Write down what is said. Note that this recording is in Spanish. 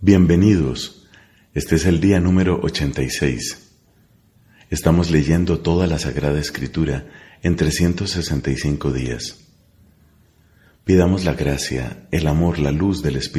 Bienvenidos. Este es el día número 86. Estamos leyendo toda la Sagrada Escritura en 365 días. Pidamos la gracia, el amor, la luz del Espíritu